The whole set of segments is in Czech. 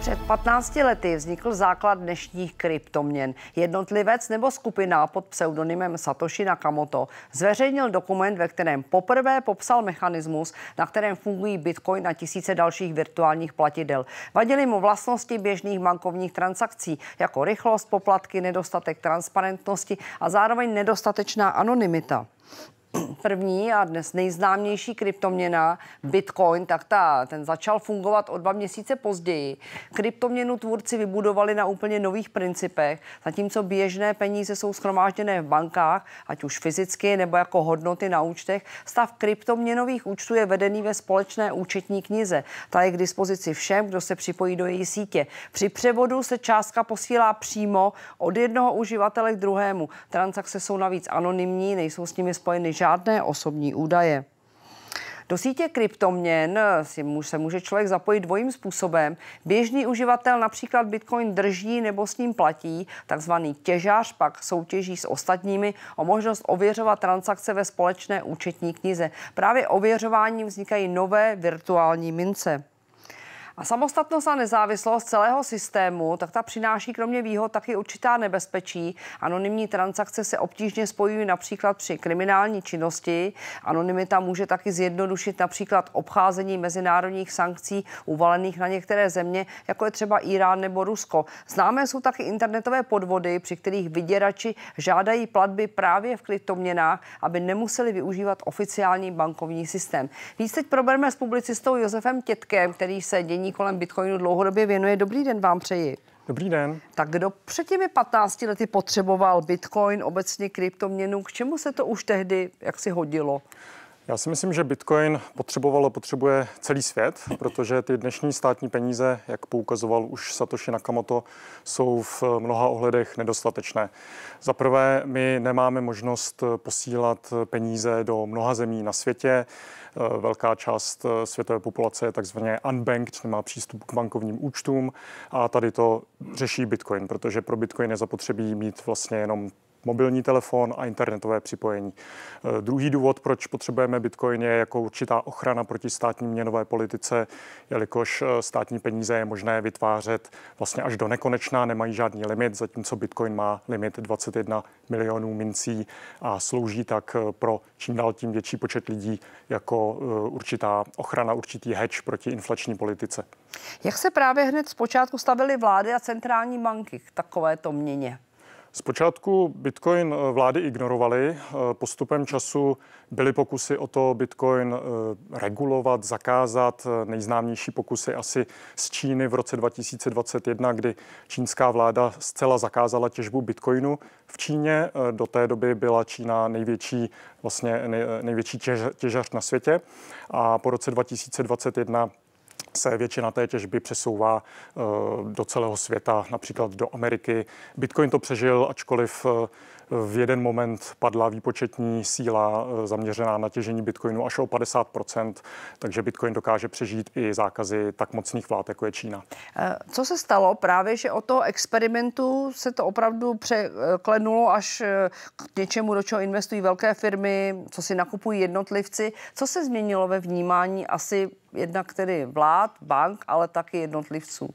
Před 15 lety vznikl základ dnešních kryptoměn. Jednotlivec nebo skupina pod pseudonymem Satoshi Nakamoto zveřejnil dokument, ve kterém poprvé popsal mechanismus, na kterém fungují bitcoin a tisíce dalších virtuálních platidel. Vadily mu vlastnosti běžných bankovních transakcí, jako rychlost, poplatky, nedostatek transparentnosti a zároveň nedostatečná anonymita první a dnes nejznámější kryptoměna Bitcoin, tak ta, ten začal fungovat o dva měsíce později. Kryptoměnu tvůrci vybudovali na úplně nových principech, zatímco běžné peníze jsou schromážděné v bankách, ať už fyzicky nebo jako hodnoty na účtech. Stav kryptoměnových účtů je vedený ve společné účetní knize. Ta je k dispozici všem, kdo se připojí do její sítě. Při převodu se částka posílá přímo od jednoho uživatele k druhému. Transakce jsou navíc anonymní, nejsou s nimi spojeny žádné osobní údaje. Do sítě kryptoměn si se může člověk zapojit dvojím způsobem. Běžný uživatel například Bitcoin drží nebo s ním platí, takzvaný těžář pak soutěží s ostatními o možnost ověřovat transakce ve společné účetní knize. Právě ověřováním vznikají nové virtuální mince. A samostatnost a nezávislost celého systému, tak ta přináší kromě výhod taky určitá nebezpečí. Anonymní transakce se obtížně spojují například při kriminální činnosti. Anonymita může taky zjednodušit například obcházení mezinárodních sankcí uvalených na některé země, jako je třeba Irán nebo Rusko. Známé jsou taky internetové podvody, při kterých vyděrači žádají platby právě v kryptoměnách, aby nemuseli využívat oficiální bankovní systém. Víc teď probereme s publicistou Josefem Tětkem, který se dění kolem Bitcoinu dlouhodobě věnuje. Dobrý den vám přeji. Dobrý den. Tak kdo před těmi 15 lety potřeboval Bitcoin, obecně kryptoměnu, k čemu se to už tehdy jak si hodilo? Já si myslím, že Bitcoin potřeboval a potřebuje celý svět, protože ty dnešní státní peníze, jak poukazoval už Satoshi Nakamoto, jsou v mnoha ohledech nedostatečné. Za prvé, my nemáme možnost posílat peníze do mnoha zemí na světě. Eh, velká část eh, světové populace je takzvaně unbanked, nemá přístup k bankovním účtům a tady to řeší Bitcoin, protože pro Bitcoin je zapotřebí mít vlastně jenom mobilní telefon a internetové připojení. Eh, druhý důvod, proč potřebujeme Bitcoin, je jako určitá ochrana proti státní měnové politice, jelikož eh, státní peníze je možné vytvářet vlastně až do nekonečna, nemají žádný limit, zatímco Bitcoin má limit 21 milionů mincí a slouží tak eh, pro čím dál tím větší počet lidí jako určitá ochrana, určitý hedge proti inflační politice. Jak se právě hned z počátku stavily vlády a centrální banky k takovéto měně? Zpočátku Bitcoin eh, vlády ignorovaly, eh, postupem času byly pokusy o to Bitcoin eh, regulovat, zakázat. Nejznámější pokusy asi z Číny v roce 2021, kdy čínská vláda zcela zakázala těžbu Bitcoinu v Číně. Do té doby byla Čína největší, vlastně největší těžař na světě a po roce 2021 se většina té těžby přesouvá eh, do celého světa, například do Ameriky. Bitcoin to přežil, ačkoliv eh, v jeden moment padla výpočetní síla eh, zaměřená na těžení bitcoinu až o 50 takže bitcoin dokáže přežít i zákazy tak mocných vlád, jako je Čína. Eh, co se stalo právě, že od toho experimentu se to opravdu překlenulo až eh, k něčemu, do čeho investují velké firmy, co si nakupují jednotlivci. Co se změnilo ve vnímání asi jednak tedy vlád, bank, ale taky jednotlivců?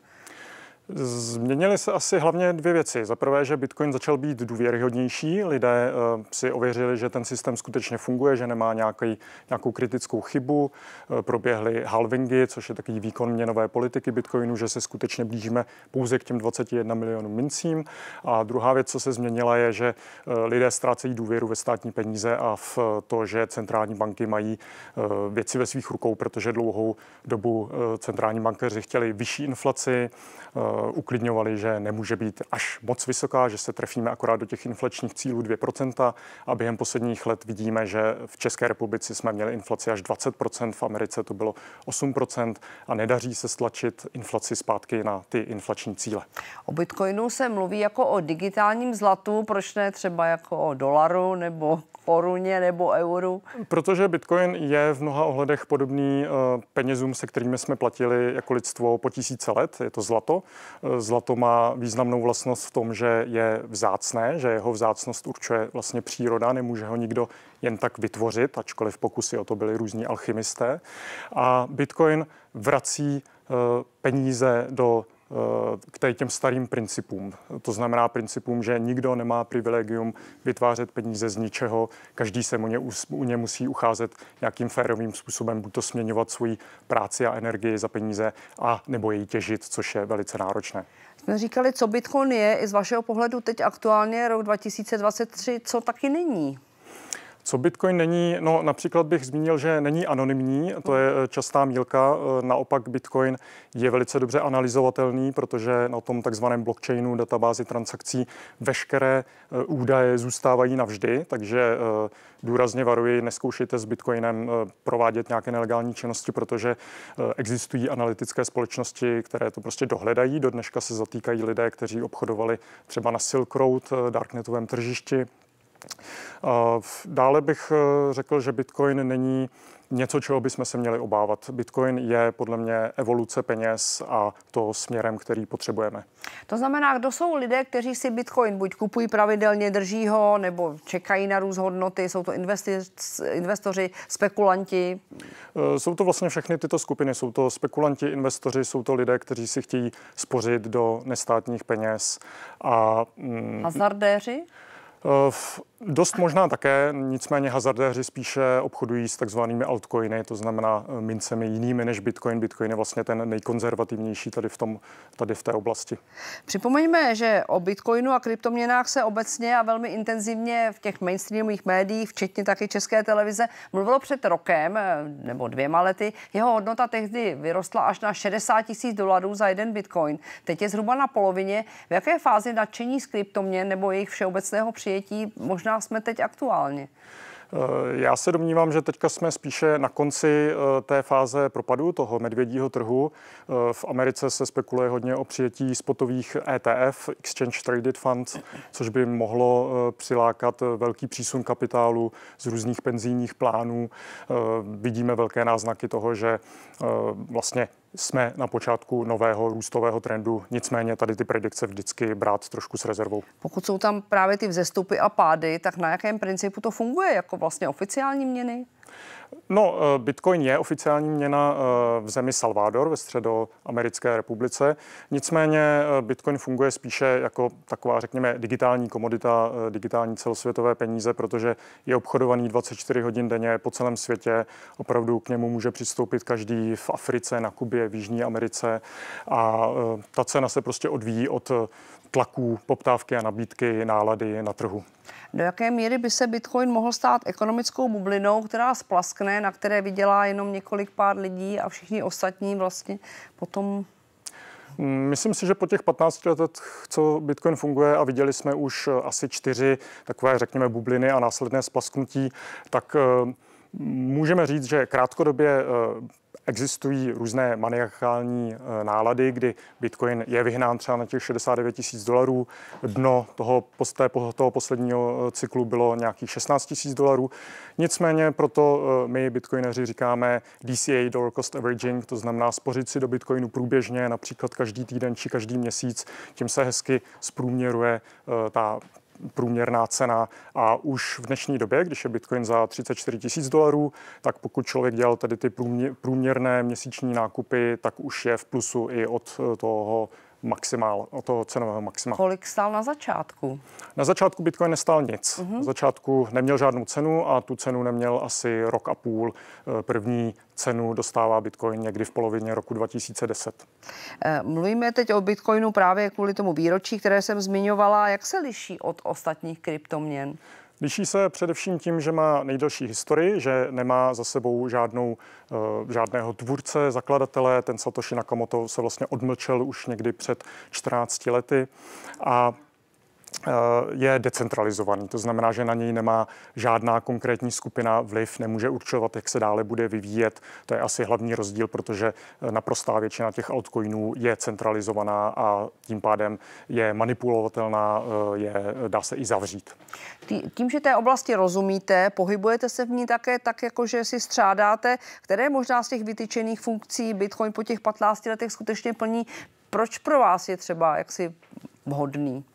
Změnily se asi hlavně dvě věci. Za prvé, že Bitcoin začal být důvěryhodnější, lidé eh, si ověřili, že ten systém skutečně funguje, že nemá nějaký, nějakou kritickou chybu, eh, proběhly halvingy, což je takový výkon měnové politiky Bitcoinu, že se skutečně blížíme pouze k těm 21 milionům mincím. A druhá věc, co se změnila, je, že eh, lidé ztrácejí důvěru ve státní peníze a v to, že centrální banky mají věci ve svých rukou, protože dlouhou dobu centrální bankéři chtěli vyšší inflaci, Eh, uklidňovali, že nemůže být až moc vysoká, že se trefíme akorát do těch inflačních cílů 2%. A během posledních let vidíme, že v České republice jsme měli inflaci až 20%, v Americe to bylo 8% a nedaří se stlačit inflaci zpátky na ty inflační cíle. O Bitcoinu se mluví jako o digitálním zlatu, proč ne třeba jako o dolaru nebo koruně nebo euru? Protože Bitcoin je v mnoha ohledech podobný eh, penězům, se kterými jsme platili jako lidstvo po tisíce let, je to zlato. Zlato má významnou vlastnost v tom, že je vzácné, že jeho vzácnost určuje vlastně příroda, nemůže ho nikdo jen tak vytvořit, ačkoliv pokusy o to byli různí alchymisté. A Bitcoin vrací eh, peníze do Eh, k těm starým principům. To znamená principům, že nikdo nemá privilegium vytvářet peníze z ničeho, každý se u ně, u ně musí ucházet nějakým férovým způsobem, buď to směňovat svoji práci a energii za peníze, a nebo její těžit, což je velice náročné. Jsme říkali, co Bitcoin je, i z vašeho pohledu teď aktuálně rok 2023, co taky není? Co Bitcoin není? No například bych zmínil, že není anonymní, to je eh, častá mílka. Eh, naopak Bitcoin je velice dobře analyzovatelný, protože na tom takzvaném blockchainu databázi transakcí veškeré eh, údaje zůstávají navždy, takže důrazně varuji, neskoušejte s Bitcoinem provádět nějaké nelegální činnosti, protože existují analytické společnosti, které to prostě dohledají. Do dneška se zatýkají lidé, kteří obchodovali třeba na Silk Road, darknetovém tržišti, Dále bych eh, řekl, že Bitcoin není něco, čeho bychom se měli obávat. Bitcoin je podle mě evoluce peněz a to směrem, který potřebujeme. To znamená, kdo jsou lidé, kteří si Bitcoin buď kupují pravidelně, drží ho, nebo čekají na růz hodnoty, jsou to investic, investoři, spekulanti? Eh, jsou to vlastně všechny tyto skupiny. Jsou to spekulanti, investoři, jsou to lidé, kteří si chtějí spořit do nestátních peněz. A, mm, Hazardéři? Eh, v Dost možná také, nicméně hazardéři spíše obchodují s takzvanými altcoiny, to znamená eh, mincemi jinými než Bitcoin. Bitcoin je vlastně ten nejkonzervativnější tady v, tom, tady v té oblasti. Připomeňme, že o Bitcoinu a kryptoměnách se obecně a velmi intenzivně v těch mainstreamových médiích, včetně taky České televize, mluvilo před rokem eh, nebo dvěma lety. Jeho hodnota tehdy vyrostla až na 60 tisíc dolarů za jeden Bitcoin. Teď je zhruba na polovině. V jaké fázi nadšení z kryptoměn nebo jejich všeobecného přijetí možná možná jsme teď aktuálně? Eh, já se domnívám, že teďka jsme spíše na konci eh, té fáze propadu toho medvědího trhu. Eh, v Americe se spekuluje hodně o přijetí spotových ETF, Exchange Traded Funds, což by mohlo přilákat velký přísun kapitálu z různých penzijních plánů. Vidíme velké náznaky toho, že vlastně jsme na počátku nového růstového trendu, nicméně tady ty predikce vždycky brát trošku s rezervou. Pokud jsou tam právě ty vzestupy a pády, tak na jakém principu to funguje? Jako vlastně oficiální měny? No, eh, Bitcoin je oficiální měna eh, v zemi Salvador ve Středoamerické republice. Nicméně eh, Bitcoin funguje spíše jako taková, řekněme, digitální komodita, digitální celosvětové peníze, protože je obchodovaný 24 hodin denně po celém světě. Opravdu k němu může přistoupit každý v Africe, na Kubě, v Jižní Americe a ta cena se prostě odvíjí od tlaků, poptávky a nabídky, nálady na trhu. Do jaké míry by se Bitcoin mohl stát ekonomickou bublinou, která splaskne, na které vydělá jenom několik pár lidí a všichni ostatní vlastně potom mm, Myslím si, že po těch 15 letech, co Bitcoin funguje a viděli jsme už eh, asi čtyři takové, řekněme, bubliny a následné splasknutí, tak eh, můžeme říct, že krátkodobě eh, Existují různé maniakální eh, nálady, kdy Bitcoin je vyhnán třeba na těch 69 tisíc dolarů. Dno toho, posté, toho posledního eh, cyklu bylo nějakých 16 tisíc dolarů. Nicméně proto eh, my Bitcoineři říkáme DCA, Dollar Cost Averaging, to znamená spořit si do Bitcoinu průběžně, například každý týden či každý měsíc. Tím se hezky zprůměruje ta průměrná cena. A už v dnešní době, když je Bitcoin za 34 tisíc dolarů, tak pokud člověk dělal tady ty průměrné měsíční nákupy, tak už je v plusu i od toho maximál, od toho cenového maxima. Kolik stál na začátku? Na začátku Bitcoin nestál nic. Uh-huh. Na začátku neměl žádnou cenu a tu cenu neměl asi rok a půl. Eh, první cenu dostává Bitcoin někdy v polovině roku 2010. Eh, mluvíme teď o Bitcoinu právě kvůli tomu výročí, které jsem zmiňovala. Jak se liší od ostatních kryptoměn? Liší se především tím, že má nejdelší historii, že nemá za sebou žádnou, eh, žádného tvůrce, zakladatele. Ten Satoshi Nakamoto se vlastně odmlčel už někdy před 14 lety a Eh, je decentralizovaný. To znamená, že na něj nemá žádná konkrétní skupina vliv, nemůže určovat, jak se dále bude vyvíjet. To je asi hlavní rozdíl, protože eh, naprostá většina těch altcoinů je centralizovaná a tím pádem je manipulovatelná, eh, je, dá se i zavřít. Tím, že té oblasti rozumíte, pohybujete se v ní také tak, jako že si střádáte, které možná z těch vytyčených funkcí Bitcoin po těch 15 letech skutečně plní. Proč pro vás je třeba jaksi vhodný?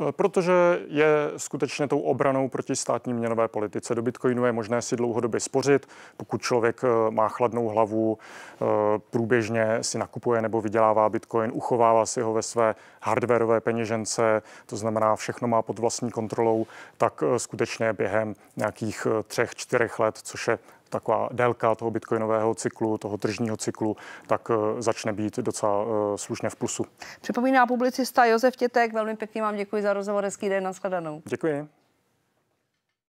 Eh, protože je skutečně tou obranou proti státní měnové politice. Do Bitcoinu je možné si dlouhodobě spořit, pokud člověk eh, má chladnou hlavu, eh, průběžně si nakupuje nebo vydělává Bitcoin, uchovává si ho ve své hardwareové peněžence, to znamená všechno má pod vlastní kontrolou, tak skutečně během nějakých třech, čtyřech let, což je taková délka toho bitcoinového cyklu, toho tržního cyklu, tak eh, začne být docela eh, slušně v plusu. Připomíná publicista Josef Tětek, velmi pěkně vám děkuji za rozhovor, hezký den, nashledanou. Děkuji.